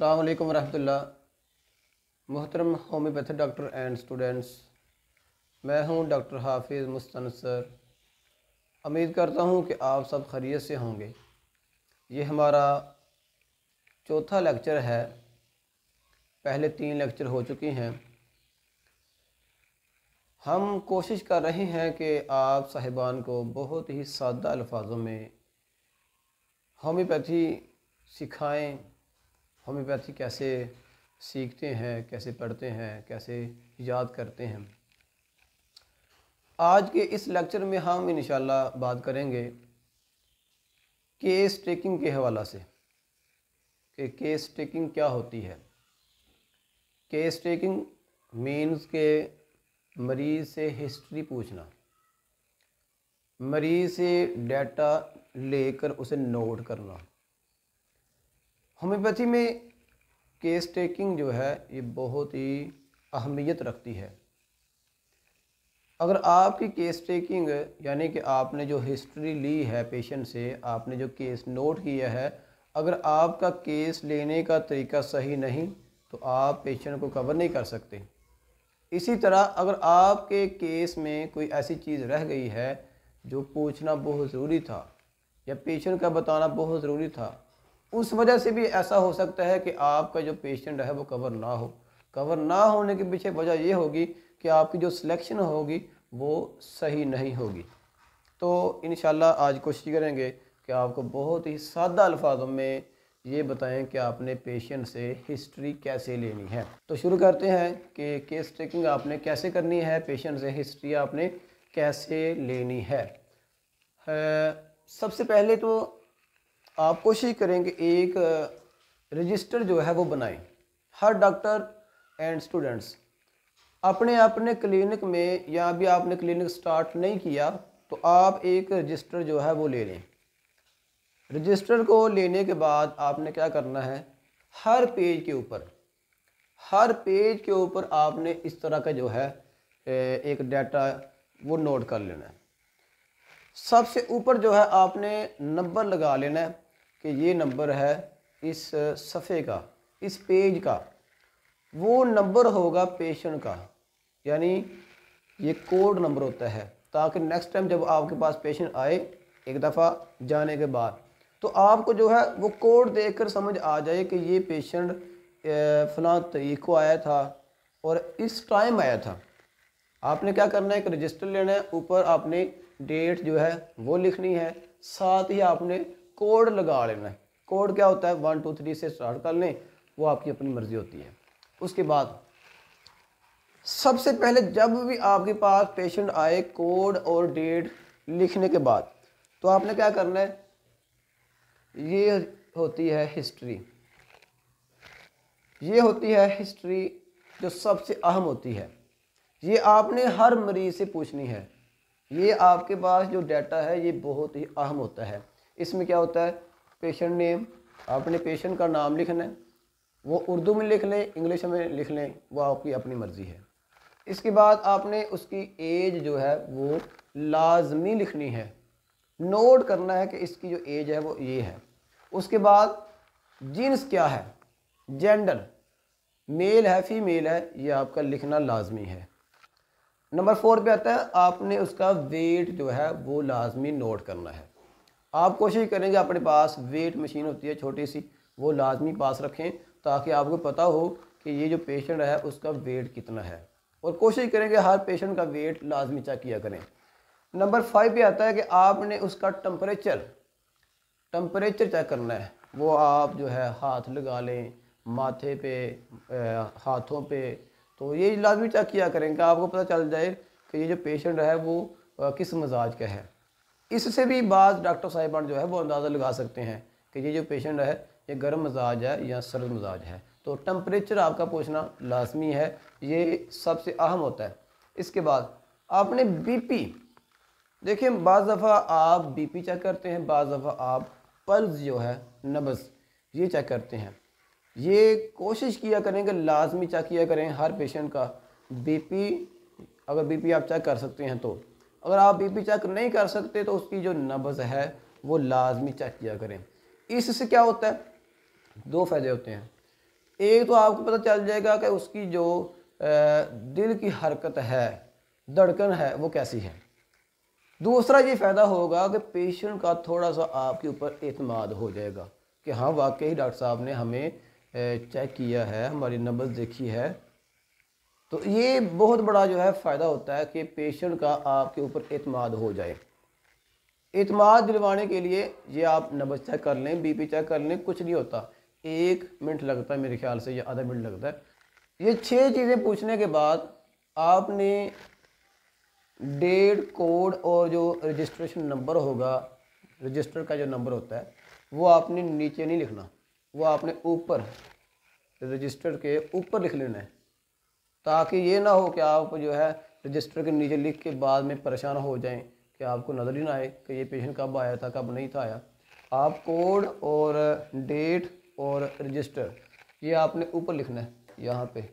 अल्लाम वरहमल्ला मोहतरम homeopathy doctor and students मैं हूं डॉक्टर हाफिज़ मुस्तनसर उम्मीद करता हूं कि आप सब खरीत से होंगे ये हमारा चौथा लेक्चर है पहले तीन लेक्चर हो चुकी हैं हम कोशिश कर रहे हैं कि आप साहिबान को बहुत ही सादा अल्फाजों में होम्योपैथी सिखाएं होम्योपैथी कैसे सीखते हैं कैसे पढ़ते हैं कैसे याद करते हैं आज के इस लेक्चर में हम इन बात करेंगे केस टेकिंग के हवाला से कि केस टेकिंग क्या होती है केस टेकिंग मीन्स के मरीज़ से हिस्ट्री पूछना मरीज़ से डाटा लेकर उसे नोट करना होम्योपैथी में केस टेकिंग जो है ये बहुत ही अहमियत रखती है अगर आपकी केस टेकिंग यानी कि आपने जो हिस्ट्री ली है पेशेंट से आपने जो केस नोट किया है अगर आपका केस लेने का तरीका सही नहीं तो आप पेशेंट को कवर नहीं कर सकते इसी तरह अगर आपके केस में कोई ऐसी चीज़ रह गई है जो पूछना बहुत ज़रूरी था या पेशेंट का बताना बहुत ज़रूरी था उस वजह से भी ऐसा हो सकता है कि आपका जो पेशेंट है वो कवर ना हो कवर ना होने के पीछे वजह ये होगी कि आपकी जो सिलेक्शन होगी वो सही नहीं होगी तो इन आज कोशिश करेंगे कि आपको बहुत ही सादा अल्फाजों में ये बताएं कि आपने पेशेंट से हिस्ट्री कैसे लेनी है तो शुरू करते हैं कि केस टेकिंग आपने कैसे करनी है पेशेंट से हिस्ट्री आपने कैसे लेनी है, है सबसे पहले तो आप कोशिश करेंगे एक रजिस्टर जो है वो बनाएं हर डॉक्टर एंड स्टूडेंट्स अपने अपने क्लिनिक में या अभी आपने क्लिनिक स्टार्ट नहीं किया तो आप एक रजिस्टर जो है वो ले लें रजिस्टर को लेने के बाद आपने क्या करना है हर पेज के ऊपर हर पेज के ऊपर आपने इस तरह का जो है एक डाटा वो नोट कर लेना है सबसे ऊपर जो है आपने नंबर लगा लेना है कि ये नंबर है इस सफ़े का इस पेज का वो नंबर होगा पेशेंट का यानी ये कोड नंबर होता है ताकि नेक्स्ट टाइम जब आपके पास पेशेंट आए एक दफ़ा जाने के बाद तो आपको जो है वो कोड देखकर समझ आ जाए कि ये पेशेंट फ़ला तरीक़ को आया था और इस टाइम आया था आपने क्या करना है कि रजिस्टर लेना है ऊपर आपने डेट जो है वो लिखनी है साथ ही आपने कोड लगा लेना है कोड क्या होता है वन टू थ्री से स्टार्ट कर लें वो आपकी अपनी मर्ज़ी होती है उसके बाद सबसे पहले जब भी आपके पास पेशेंट आए कोड और डेट लिखने के बाद तो आपने क्या करना है ये होती है हिस्ट्री ये होती है हिस्ट्री जो सबसे अहम होती है ये आपने हर मरीज़ से पूछनी है ये आपके पास जो डाटा है ये बहुत ही अहम होता है इसमें क्या होता है पेशेंट नेम आपने पेशेंट का नाम लिखना है वो उर्दू में लिख लें इंग्लिश में लिख लें वो आपकी अपनी मर्ज़ी है इसके बाद आपने उसकी एज जो है वो लाजमी लिखनी है नोट करना है कि इसकी जो एज है वो ये है उसके बाद जीन्स क्या है जेंडर मेल है फीमेल है ये आपका लिखना लाजमी है नंबर फोर पे आता है आपने उसका वेट जो है वो लाजमी नोट करना है आप कोशिश करेंगे अपने पास वेट मशीन होती है छोटी सी वो लाजमी पास रखें ताकि आपको पता हो कि ये जो पेशेंट है उसका वेट कितना है और कोशिश करेंगे हर पेशेंट का वेट लाजमी चेक किया करें नंबर फाइव पे आता है कि आपने उसका टम्परेचर टम्परेचर चेक करना है वो आप जो है हाथ लगा लें माथे पे हाथों पे तो ये लाजमी चेक किया करें कि आपको पता चल जाए कि ये जो पेशेंट है वो किस मजाज का है इससे भी बाद डॉक्टर साहिबान जो है वो अंदाज़ा लगा सकते हैं कि ये जो पेशेंट है ये गर्म मजाज है या सर्द मजाज है तो टम्परेचर आपका पूछना लाजमी है ये सबसे अहम होता है इसके बाद आपने बीपी देखिए बज़ दफ़ा आप बीपी चेक करते हैं बज़ दफ़ा आप पल्स जो है नबस ये चेक करते हैं ये कोशिश किया करें कि लाजमी चेक किया करें हर पेशेंट का बीपी अगर बीपी आप चेक कर सकते हैं तो अगर आप बीपी चेक नहीं कर सकते तो उसकी जो नब्ज़ है वो लाजमी चेक किया करें इससे क्या होता है दो फ़ायदे होते हैं एक तो आपको पता चल जाएगा कि उसकी जो दिल की हरकत है धड़कन है वो कैसी है दूसरा ये फ़ायदा होगा कि पेशेंट का थोड़ा सा आपके ऊपर अतमाद हो जाएगा कि हाँ वाकई डॉक्टर साहब ने हमें चेक किया है हमारी नब्ज़ देखी है तो ये बहुत बड़ा जो है फ़ायदा होता है कि पेशेंट का आपके ऊपर अतमाद हो जाए अतमाद दिलवाने के लिए ये आप नब्ज चेक कर लें बीपी चेक कर लें कुछ नहीं होता एक मिनट लगता है मेरे ख्याल से या आधा मिनट लगता है ये छः चीज़ें पूछने के बाद आपने डेट कोड और जो रजिस्ट्रेशन नंबर होगा रजिस्टर का जो नंबर होता है वो आपने नीचे नहीं लिखना वो आपने ऊपर रजिस्टर के ऊपर लिख लेना है ताकि ये ना हो कि आप जो है रजिस्टर के नीचे लिख के बाद में परेशान हो जाएं कि आपको नज़र ही ना आए कि ये पेशेंट कब आया था कब नहीं था आया आप कोड और डेट और रजिस्टर ये आपने ऊपर लिखना है यहाँ पे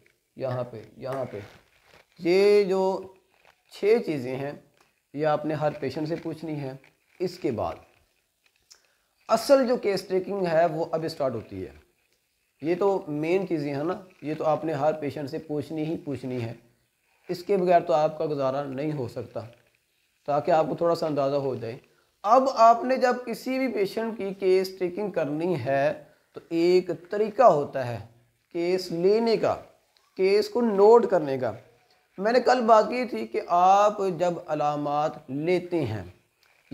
यहाँ पे यहाँ पे ये जो छः चीज़ें हैं ये आपने हर पेशेंट से पूछनी है इसके बाद असल जो केस ट्रेकिंग है वो अब स्टार्ट होती है ये तो मेन चीज़ें हैं ना ये तो आपने हर पेशेंट से पूछनी ही पूछनी है इसके बगैर तो आपका गुजारा नहीं हो सकता ताकि आपको थोड़ा सा अंदाज़ा हो जाए अब आपने जब किसी भी पेशेंट की केस टेकिंग करनी है तो एक तरीका होता है केस लेने का केस को नोट करने का मैंने कल बात की थी कि आप जब अलामत लेते हैं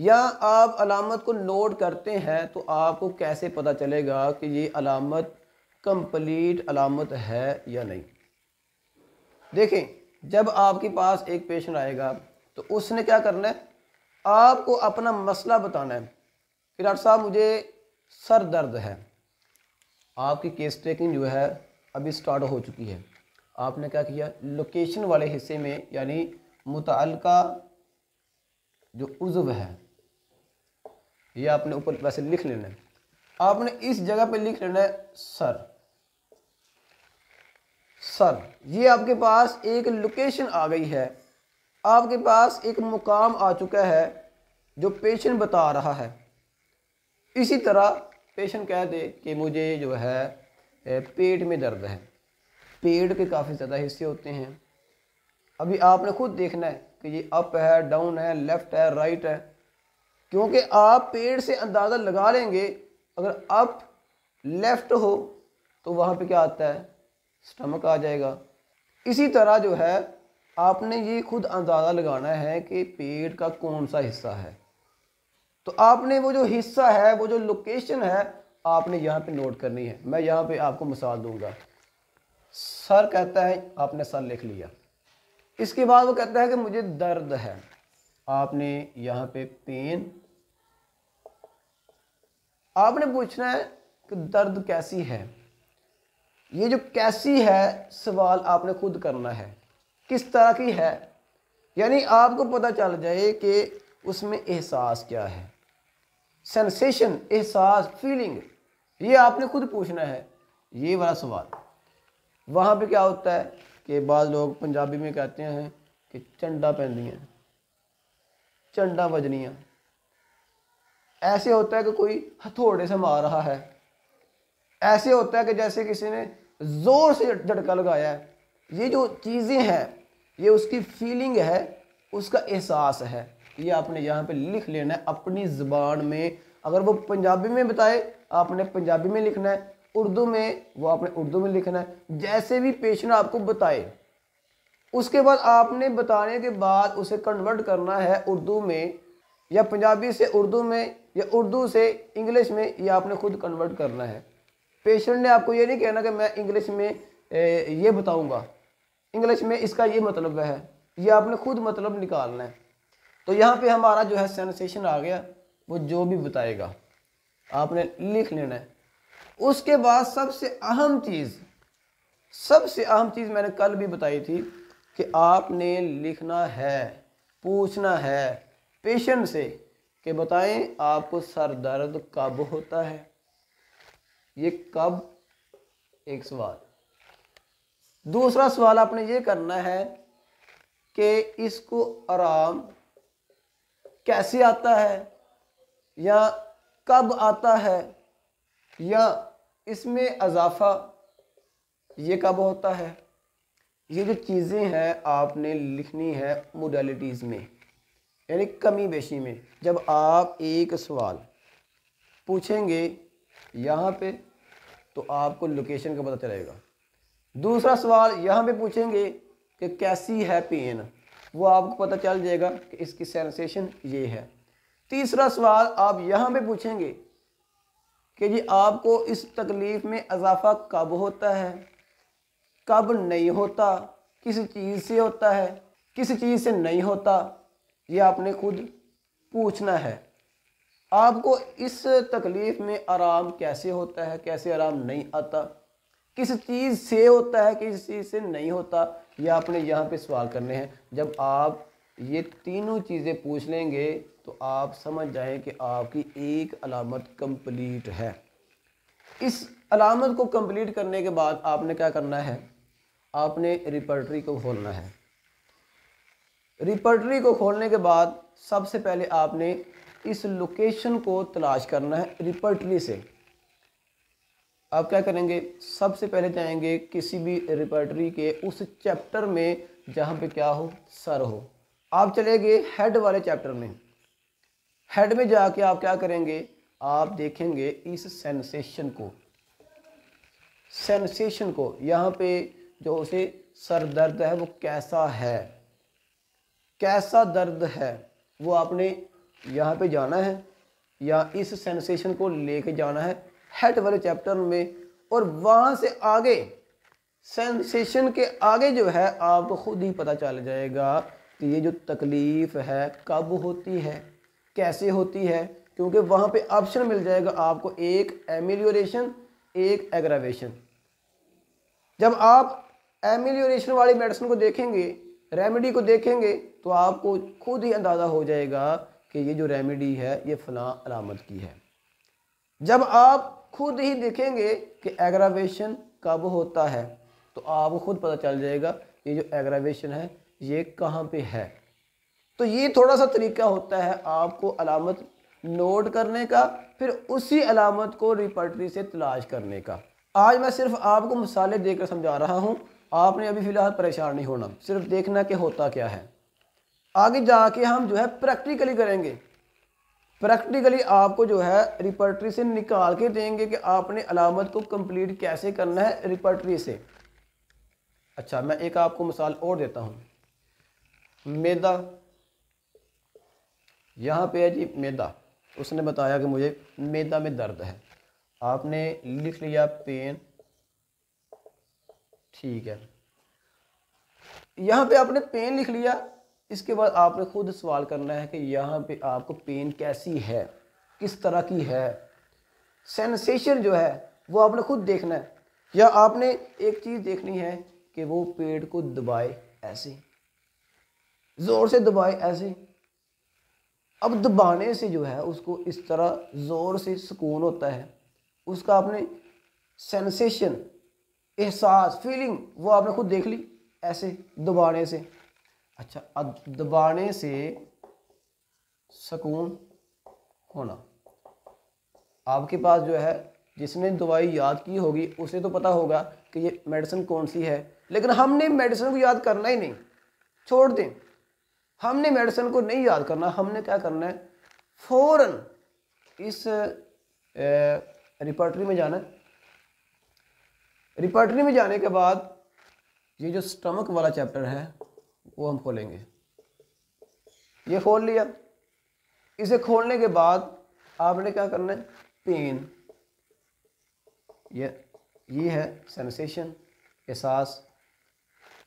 या आप अलामत को नोट करते हैं तो आपको कैसे पता चलेगा कि ये अलामत कंप्लीट अलामत है या नहीं देखें जब आपके पास एक पेशेंट आएगा तो उसने क्या करना है आपको अपना मसला बताना है कि डॉक्टर साहब मुझे सर दर्द है आपकी केस ट्रेकिंग जो है अभी स्टार्ट हो चुकी है आपने क्या किया लोकेशन वाले हिस्से में यानी मुतल जो उज्व है ये आपने ऊपर वैसे लिख लेना है आपने इस जगह पे लिख लेना है सर सर ये आपके पास एक लोकेशन आ गई है आपके पास एक मुकाम आ चुका है जो पेशेंट बता रहा है इसी तरह पेशेंट कह दे कि मुझे जो है पेट में दर्द है पेट के काफ़ी ज़्यादा हिस्से होते हैं अभी आपने खुद देखना है कि ये अप है डाउन है लेफ़्ट है राइट है क्योंकि आप पेट से अंदाज़ा लगा लेंगे अगर अप लेफ़्ट हो तो वहाँ पे क्या आता है स्टमक आ जाएगा इसी तरह जो है आपने ये खुद अंदाज़ा लगाना है कि पेट का कौन सा हिस्सा है तो आपने वो जो हिस्सा है वो जो लोकेशन है आपने यहाँ पे नोट करनी है मैं यहाँ पे आपको मिसाल दूंगा सर कहता है आपने सर लिख लिया इसके बाद वो कहता है कि मुझे दर्द है आपने यहाँ पे पेन आपने पूछना है कि दर्द कैसी है ये जो कैसी है सवाल आपने खुद करना है किस तरह की है यानी आपको पता चल जाए कि उसमें एहसास क्या है सेंसेशन एहसास फीलिंग ये आपने खुद पूछना है ये वाला सवाल वहाँ पे क्या होता है कि बाद लोग पंजाबी में कहते हैं कि चंडा पेंदियाँ चंडा बजनियाँ ऐसे होता है कि कोई हथौड़े से मार रहा है ऐसे होता है कि जैसे किसी ने ज़ोर से झटका लगाया है ये जो चीज़ें हैं ये उसकी फीलिंग है उसका एहसास है ये आपने यहाँ पे लिख लेना है अपनी ज़बान में अगर वो पंजाबी में बताए आपने पंजाबी में लिखना है उर्दू में वो आपने उर्दू में लिखना है जैसे भी पेशेंट आपको बताए उसके बाद आपने बताने के बाद उसे कन्वर्ट करना है उर्दू में या पंजाबी से उर्दू में या उर्दू से इंग्लिश में ये आपने खुद कन्वर्ट करना है पेशेंट ने आपको ये नहीं कहना कि मैं इंग्लिश में ये बताऊँगा इंग्लिश में इसका ये मतलब है ये आपने खुद मतलब निकालना है तो यहाँ पे हमारा जो है सेंसेशन आ गया वो जो भी बताएगा आपने लिख लेना है उसके बाद सबसे अहम चीज़ सबसे अहम चीज़ मैंने कल भी बताई थी कि आपने लिखना है पूछना है पेशेंट से कि बताएं आपको सर दर्द कब होता है ये कब एक सवाल दूसरा सवाल आपने ये करना है कि इसको आराम कैसे आता है या कब आता है या इसमें अजाफा ये कब होता है ये जो चीज़ें हैं आपने लिखनी है मोडलिटीज़ में यानी कमी बेशी में जब आप एक सवाल पूछेंगे यहाँ पे तो आपको लोकेशन का पता चलेगा दूसरा सवाल यहाँ पे पूछेंगे कि कैसी है पेन वो आपको पता चल जाएगा कि इसकी सेंसेशन ये है तीसरा सवाल आप यहाँ पे पूछेंगे कि जी आपको इस तकलीफ़ में इजाफा कब होता है कब नहीं होता किस चीज़ से होता है किस चीज़ से नहीं होता ये आपने खुद पूछना है आपको इस तकलीफ़ में आराम कैसे होता है कैसे आराम नहीं आता किस चीज़ से होता है किस चीज़ से नहीं होता ये आपने यहाँ पे सवाल करने हैं जब आप ये तीनों चीज़ें पूछ लेंगे तो आप समझ जाएं कि आपकी एक अलामत कंप्लीट है इस अलामत को कंप्लीट करने के बाद आपने क्या करना है आपने रिपर्टरी को खोलना है रिपर्टरी को खोलने के बाद सबसे पहले आपने इस लोकेशन को तलाश करना है रिपर्टरी से आप क्या करेंगे सबसे पहले जाएंगे किसी भी रिपर्टरी के उस चैप्टर में जहां पे क्या हो सर हो आप चले गए हेड वाले चैप्टर में हेड में जाके आप क्या करेंगे आप देखेंगे इस सेंसेशन को सेंसेशन को यहाँ पे जो उसे सर दर्द है वो कैसा है कैसा दर्द है वो आपने यहाँ पे जाना है या इस सेंसेशन को लेके जाना है हेड वाले चैप्टर में और वहाँ से आगे सेंसेशन के आगे जो है आपको खुद ही पता चल जाएगा कि ये जो तकलीफ़ है कब होती है कैसे होती है क्योंकि वहाँ पे ऑप्शन मिल जाएगा आपको एक एमिलोरेशन एक एग्रावेशन जब आप एमिल्योरेशन वाली मेडिसिन को देखेंगे रेमेडी को देखेंगे तो आपको खुद ही अंदाज़ा हो जाएगा कि ये जो रेमेडी है ये फ़लाँ अलामत की है जब आप खुद ही देखेंगे कि एग्रावेशन कब होता है तो आपको खुद पता चल जाएगा ये जो एग्रावेशन है ये कहाँ पे है तो ये थोड़ा सा तरीका होता है आपको अलामत नोट करने का फिर उसी अलामत को रिपर्टरी से तलाश करने का आज मैं सिर्फ आपको मसाले देकर समझा रहा हूँ आपने अभी फ़िलहाल परेशान नहीं होना सिर्फ देखना कि होता क्या है आगे जाके हम जो है प्रैक्टिकली करेंगे प्रैक्टिकली आपको जो है रिपर्टरी से निकाल के देंगे कि आपने अलामत को कंप्लीट कैसे करना है रिपर्टरी से अच्छा मैं एक आपको मिसाल और देता हूँ मैदा यहाँ पे है जी मैदा उसने बताया कि मुझे मैदा में दर्द है आपने लिख लिया पेन ठीक है यहाँ पे आपने पेन लिख लिया इसके बाद आपने खुद सवाल करना है कि यहाँ पे आपको पेन कैसी है किस तरह की है सेंसेशन जो है वो आपने खुद देखना है या आपने एक चीज़ देखनी है कि वो पेट को दबाए ऐसे ज़ोर से दबाए ऐसे अब दबाने से जो है उसको इस तरह ज़ोर से सुकून होता है उसका आपने सेंसेशन एहसास फीलिंग वो आपने खुद देख ली ऐसे दबाने से अच्छा दबाने से सुकून होना आपके पास जो है जिसने दवाई याद की होगी उसे तो पता होगा कि ये मेडिसिन कौन सी है लेकिन हमने मेडिसिन को याद करना ही नहीं छोड़ दें हमने मेडिसिन को नहीं याद करना हमने क्या करना है फ़ौर इस रिपर्टरी में जाना है रिपर्टरी में जाने के बाद ये जो स्टमक वाला चैप्टर है वो हम खोलेंगे ये खोल लिया इसे खोलने के बाद आपने क्या करना है पेन ये ये है सेंसेशन एहसास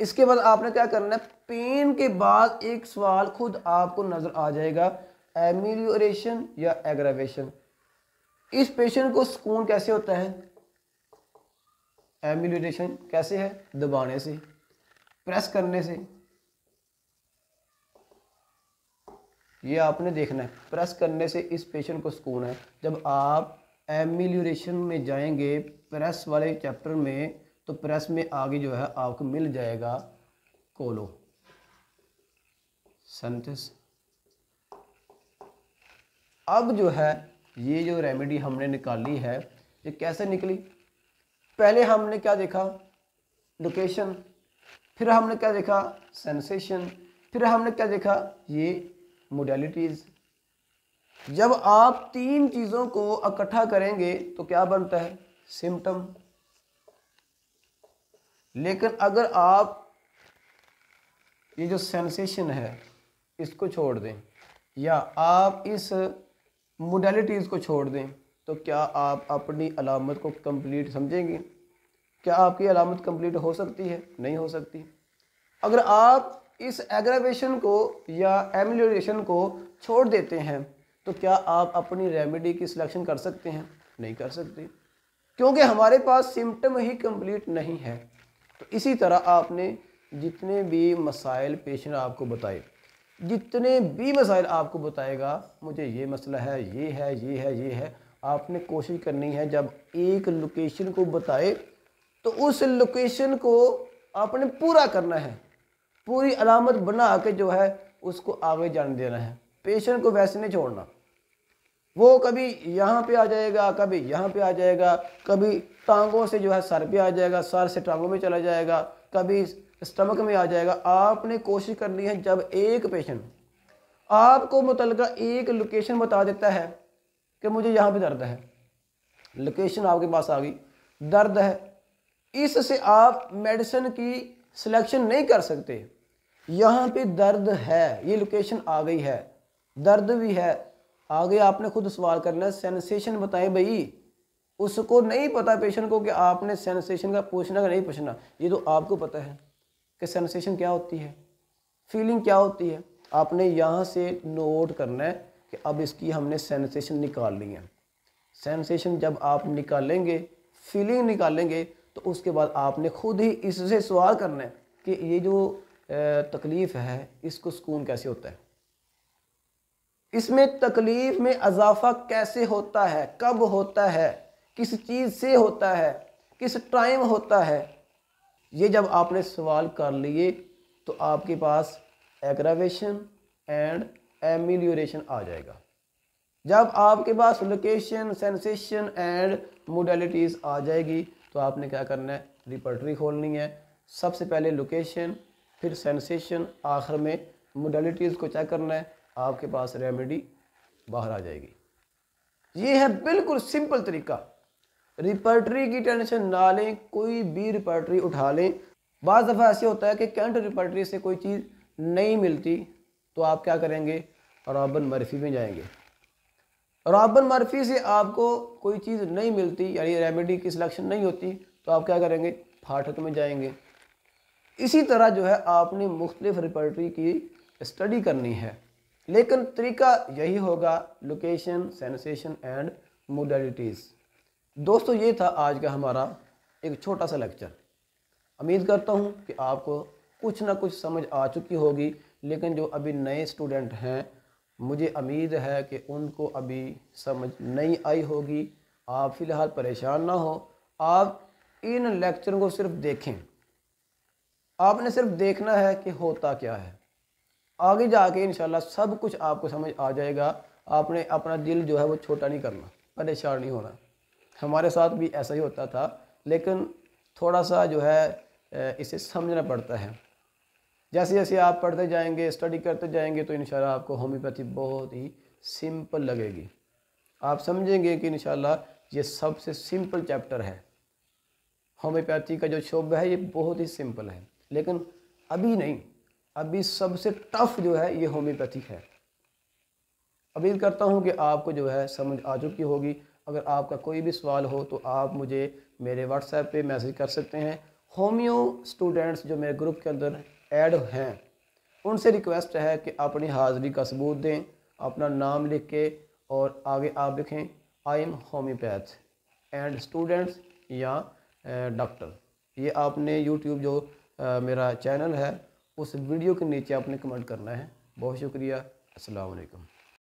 इसके बाद आपने क्या करना है पेन के बाद एक सवाल खुद आपको नज़र आ जाएगा एमिलियोरेशन या एग्रावेशन इस पेशेंट को सुकून कैसे होता है एमिलियोरेशन कैसे है दबाने से प्रेस करने से ये आपने देखना है प्रेस करने से इस पेशेंट को सुकून है जब आप एमिल्यूरेशन में जाएंगे प्रेस वाले चैप्टर में तो प्रेस में आगे जो है आपको मिल जाएगा कोलो सेंटिस अब जो है ये जो रेमेडी हमने निकाली है ये कैसे निकली पहले हमने क्या देखा लोकेशन फिर हमने क्या देखा सेंसेशन फिर हमने क्या देखा ये मोडलिटीज जब आप तीन चीज़ों को इकट्ठा करेंगे तो क्या बनता है सिम्टम लेकिन अगर आप ये जो सेंसेशन है इसको छोड़ दें या आप इस मोडलिटीज़ को छोड़ दें तो क्या आप अपनी अलामत को कंप्लीट समझेंगे क्या आपकी अलामत कंप्लीट हो सकती है नहीं हो सकती अगर आप इस एग्रावेशन को या एम्यूलेशन को छोड़ देते हैं तो क्या आप अपनी रेमेडी की सिलेक्शन कर सकते हैं नहीं कर सकते क्योंकि हमारे पास सिम्टम ही कंप्लीट नहीं है तो इसी तरह आपने जितने भी मसाइल पेशेंट आपको बताए जितने भी मसाइल आपको बताएगा मुझे ये मसला है ये है ये है ये है आपने कोशिश करनी है जब एक लोकेशन को बताए तो उस लोकेशन को आपने पूरा करना है पूरी अलामत बना के जो है उसको आगे जाने देना है पेशेंट को वैसे नहीं छोड़ना वो कभी यहाँ पे आ जाएगा कभी यहाँ पे आ जाएगा कभी टांगों से जो है सर पे आ जाएगा सर से टांगों में चला जाएगा कभी स्टमक में आ जाएगा आपने कोशिश करनी है जब एक पेशेंट आपको मुतल एक लोकेशन बता देता है कि मुझे यहाँ पे दर्द है लोकेशन आपके पास आ गई दर्द है इससे आप मेडिसिन की सिलेक्शन नहीं कर सकते यहाँ पे दर्द है ये लोकेशन आ गई है दर्द भी है आगे आपने खुद सवाल करना है सेंसेशन बताए भाई उसको नहीं पता पेशेंट को कि आपने सेंसेशन का पूछना का नहीं पूछना ये तो आपको पता है कि सेंसेशन क्या होती है फीलिंग क्या होती है आपने यहाँ से नोट करना है कि अब इसकी हमने सेंसेशन निकाल ली है सेंसेशन जब आप निकालेंगे फीलिंग निकालेंगे तो उसके बाद आपने खुद ही इससे सवाल करना है कि ये जो तकलीफ़ है इसको सुकून कैसे होता है इसमें तकलीफ़ में अजाफा कैसे होता है कब होता है किस चीज़ से होता है किस टाइम होता है ये जब आपने सवाल कर लिए तो आपके पास एग्रावेशन एंड एमिलियोरेशन आ जाएगा जब आपके पास लोकेशन सेंसेशन एंड मोडलिटीज़ आ जाएगी तो आपने क्या करना है रिपर्टरी खोलनी है सबसे पहले लोकेशन फिर सेंसेशन आखिर में मोडलिटीज़ को चेक करना है आपके पास रेमेडी बाहर आ जाएगी ये है बिल्कुल सिंपल तरीका रिपर्टरी की टेंशन ना लें कोई भी रिपर्टरी उठा लें बज़ दफ़ा ऐसे होता है कि कैंट रिपर्टरी से कोई चीज़ नहीं मिलती तो आप क्या करेंगे रॉबन मर्फी में जाएंगे रॉबन मर्फी से आपको कोई चीज़ नहीं मिलती यानी रेमेडी की सिलेक्शन नहीं होती तो आप क्या करेंगे फाटक में जाएंगे इसी तरह जो है आपने मुख्तलिफ रिपर्टरी की स्टडी करनी है लेकिन तरीका यही होगा लोकेशन सेंसेशन एंड मोडलिटीज़ दोस्तों ये था आज का हमारा एक छोटा सा लेक्चर उम्मीद करता हूँ कि आपको कुछ ना कुछ समझ आ चुकी होगी लेकिन जो अभी नए स्टूडेंट हैं मुझे उम्मीद है कि उनको अभी समझ नहीं आई होगी आप फ़िलहाल परेशान ना हो आप इन लेक्चरों को सिर्फ देखें आपने सिर्फ देखना है कि होता क्या है आगे जाके इन सब कुछ आपको समझ आ जाएगा आपने अपना दिल जो है वो छोटा नहीं करना परेशान नहीं होना हमारे साथ भी ऐसा ही होता था लेकिन थोड़ा सा जो है इसे समझना पड़ता है जैसे जैसे आप पढ़ते जाएंगे स्टडी करते जाएंगे तो इन आपको होम्योपैथी बहुत ही सिंपल लगेगी आप समझेंगे कि इन ये सबसे सिंपल चैप्टर है होम्योपैथी का जो शोभ है ये बहुत ही सिंपल है लेकिन अभी नहीं अभी सबसे टफ जो है ये होम्योपैथिक है उम्मीद करता हूँ कि आपको जो है समझ आ चुकी होगी अगर आपका कोई भी सवाल हो तो आप मुझे मेरे व्हाट्सएप पे मैसेज कर सकते हैं होम्यो स्टूडेंट्स जो मेरे ग्रुप के अंदर ऐड हैं उनसे रिक्वेस्ट है कि अपनी हाज़िरी का सबूत दें अपना नाम लिख के और आगे आप लिखें I am homeopath and students या डॉक्टर ये आपने यूट्यूब जो मेरा चैनल है उस वीडियो के नीचे आपने कमेंट करना है बहुत शुक्रिया असलकम